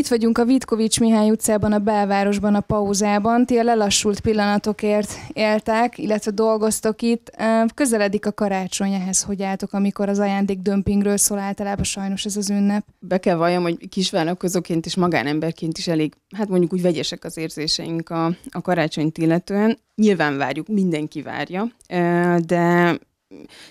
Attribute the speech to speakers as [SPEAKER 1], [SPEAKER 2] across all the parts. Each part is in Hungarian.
[SPEAKER 1] Itt vagyunk a Vitkovics Mihály utcában, a belvárosban, a pauzában. Ti a lelassult pillanatokért éltek, illetve dolgoztok itt. Közeledik a karácsony ehhez, hogy álltok, amikor az ajándék dömpingről szól általában sajnos ez az ünnep. Be kell valljam, hogy kisvállalkozóként és magánemberként is elég, hát mondjuk úgy vegyesek az érzéseink a, a karácsonyt illetően. Nyilván várjuk, mindenki várja, de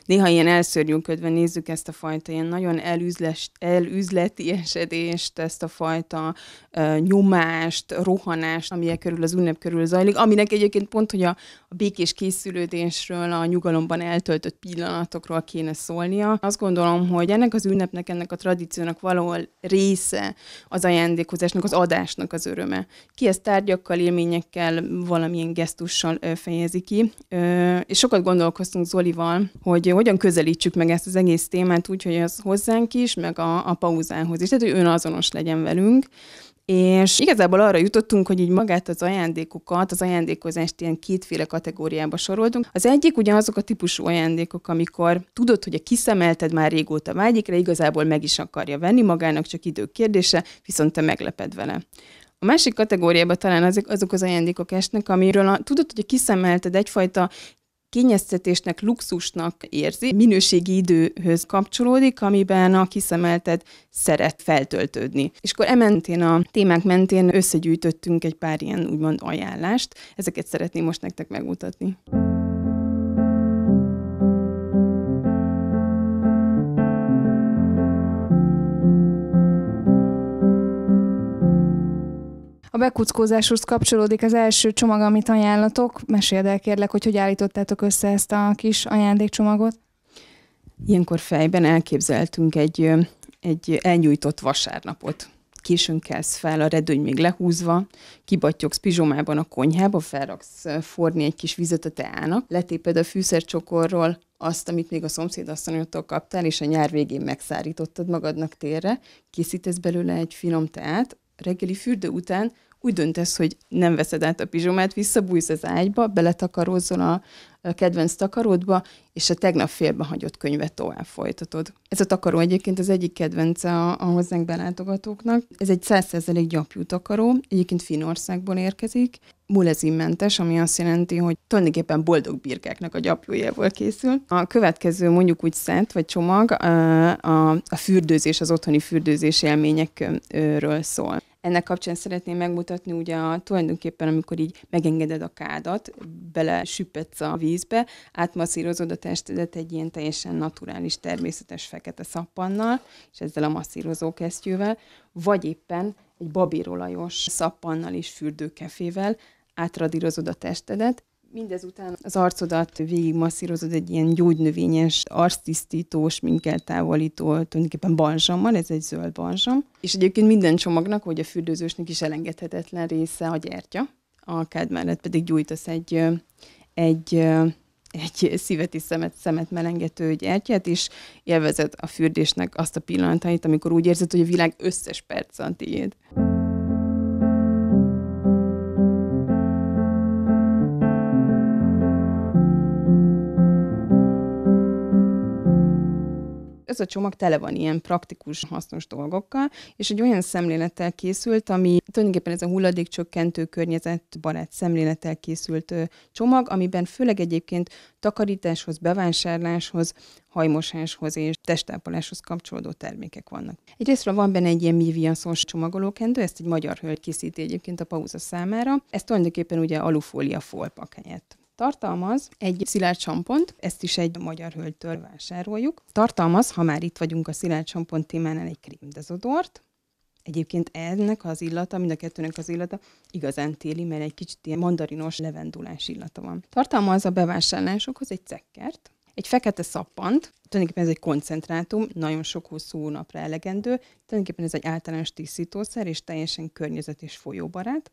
[SPEAKER 1] néha ilyen elszörnyűködve nézzük ezt a fajta ilyen nagyon elüzles, elüzleti esedést, ezt a fajta ö, nyomást, rohanást, ami e körül az ünnep körül zajlik, aminek egyébként pont, hogy a, a békés készülődésről, a nyugalomban eltöltött pillanatokról kéne szólnia. Azt gondolom, hogy ennek az ünnepnek, ennek a tradíciónak valahol része az ajándékozásnak, az adásnak az öröme. Ki ezt tárgyakkal, élményekkel, valamilyen gesztussal fejezi ki. Ö, és sokat gondolkoztunk Zolival, hogy hogyan közelítsük meg ezt az egész témát úgy, hogy az hozzánk is, meg a, a pauzához is, tehát hogy önazonos legyen velünk. És igazából arra jutottunk, hogy így magát az ajándékokat, az ajándékozást ilyen kétféle kategóriába soroltunk. Az egyik ugye azok a típusú ajándékok, amikor tudod, hogy a kiszemelted már régóta vágyikra, igazából meg is akarja venni magának, csak idő kérdése, viszont te megleped vele. A másik kategóriába talán azok, azok az ajándékok esnek, amiről a, tudod, hogy a kiszemelted egyfajta kényeztetésnek, luxusnak érzi, minőségi időhöz kapcsolódik, amiben a kiszemeltet szeret feltöltődni. És akkor ementén a témák mentén összegyűjtöttünk egy pár ilyen úgymond ajánlást, ezeket szeretném most nektek megmutatni. bekuckózáshoz kapcsolódik az első csomag, amit ajánlatok. Meséld el kérlek, hogy hogy állítottátok össze ezt a kis ajándékcsomagot. Ilyenkor fejben elképzeltünk egy, egy elnyújtott vasárnapot. Későn kelsz fel, a redőny még lehúzva, kibattyogsz pizsomában a konyhába, felraksz forni egy kis vizet a teának, letéped a fűszercsokorról azt, amit még a szomszédasszonyodtól kaptál, és a nyár végén megszárítottad magadnak térre, készítesz belőle egy finom teát, reggeli fürdő után úgy döntesz, hogy nem veszed át a pizsomát, visszabújsz az ágyba, beletakarózzon a, a kedvenc takaródba, és a tegnap hagyott könyvet tovább folytatod. Ez a takaró egyébként az egyik kedvence a, a hozzánk belátogatóknak. Ez egy 100% gyapjú takaró, egyébként Finországból érkezik, Mulezimmentes, ami azt jelenti, hogy tulajdonképpen boldog birkáknak a gyapjújából készül. A következő mondjuk úgy szent vagy csomag a, a, a fürdőzés, az otthoni fürdőzés élményekről szól. Ennek kapcsán szeretném megmutatni ugye a, tulajdonképpen, amikor így megengeded a kádat, bele süppetsz a vízbe, átmasszírozod a testedet egy ilyen teljesen naturális, természetes fekete szappannal, és ezzel a masszírozó kesztyűvel, vagy éppen egy babérolajos szappannal és fürdőkefével átradírozod a testedet, Mindezután az arcodat masszírozod egy ilyen gyógynövényes, arctisztító, minket távolító, tulajdonképpen balzsammal, ez egy zöld balzsam. És egyébként minden csomagnak, hogy a fürdőzősnek is elengedhetetlen része a gyertya, a kád mellett pedig gyújtasz egy, egy egy szívet és szemet, szemet melengető gyertyát, és élvezed a fürdésnek azt a pillanatait, amikor úgy érzed, hogy a világ összes perc a tiéd. Ez a csomag tele van ilyen praktikus, hasznos dolgokkal, és egy olyan szemlélettel készült, ami tulajdonképpen ez a hulladékcsökkentő barát szemlélettel készült csomag, amiben főleg egyébként takarításhoz, bevásárláshoz, hajmosáshoz és testápoláshoz kapcsolódó termékek vannak. Egyrészt van benne egy ilyen míviaszos csomagolókendő, ezt egy magyar hölgy készíti egyébként a pauza számára. Ez tulajdonképpen ugye alufólia folpak helyett Tartalmaz egy szilárd sampont, ezt is egy magyar hölgytől vásároljuk. Tartalmaz, ha már itt vagyunk a szilárd sampont témánál, egy krémdezodort. Egyébként ennek az illata, mind a kettőnek az illata igazán téli, mert egy kicsit ilyen mandarinos, levendulás illata van. Tartalmaz a bevásárlásokhoz egy cekkert, egy fekete szappant, tulajdonképpen ez egy koncentrátum, nagyon sok hosszú napra elegendő, tulajdonképpen ez egy általános tisztítószer, és teljesen környezet és folyóbarát,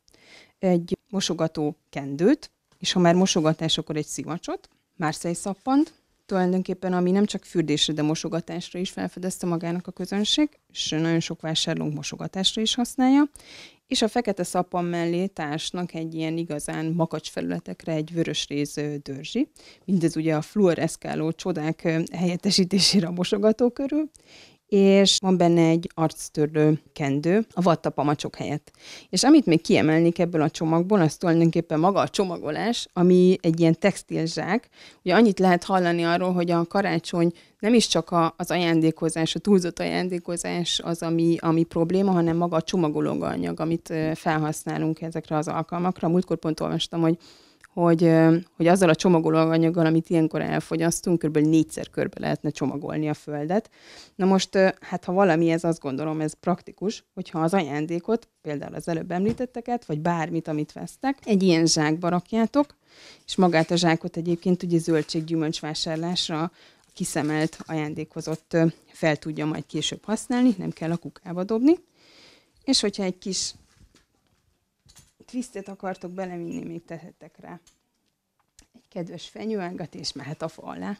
[SPEAKER 1] egy mosogató kendőt, és ha már mosogatás, akkor egy szivacsot, Márszei szappant, tulajdonképpen ami nem csak fürdésre, de mosogatásra is felfedezte magának a közönség, és nagyon sok vásárlónk mosogatásra is használja, és a fekete szappan mellé társnak egy ilyen igazán makacs felületekre egy vörös rész dörzsi. Mindez ugye a fluoreszkáló csodák helyettesítésére a mosogató körül, és van benne egy arctörlő kendő a vattapamacsok helyett. És amit még kiemelnék ebből a csomagból, az tulajdonképpen maga a csomagolás, ami egy ilyen textilzsák. Ugye annyit lehet hallani arról, hogy a karácsony nem is csak a, az ajándékozás, a túlzott ajándékozás az, ami, ami probléma, hanem maga a csomagolóanyag, amit felhasználunk ezekre az alkalmakra. Múltkor pont olvastam, hogy hogy, hogy azzal a csomagolóanyaggal, amit ilyenkor elfogyasztunk, kb. négyszer körbe lehetne csomagolni a földet. Na most, hát ha valami ez, azt gondolom, ez praktikus, hogyha az ajándékot, például az előbb említetteket, vagy bármit, amit vesztek, egy ilyen zsákba rakjátok, és magát a zsákot egyébként ugye zöldséggyümölcs vásárlásra kiszemelt ajándékozott fel tudja majd később használni, nem kell a kukába dobni. És hogyha egy kis trisztet akartok belevinni, még tehetek rá. Egy kedves és mehet a fa alá.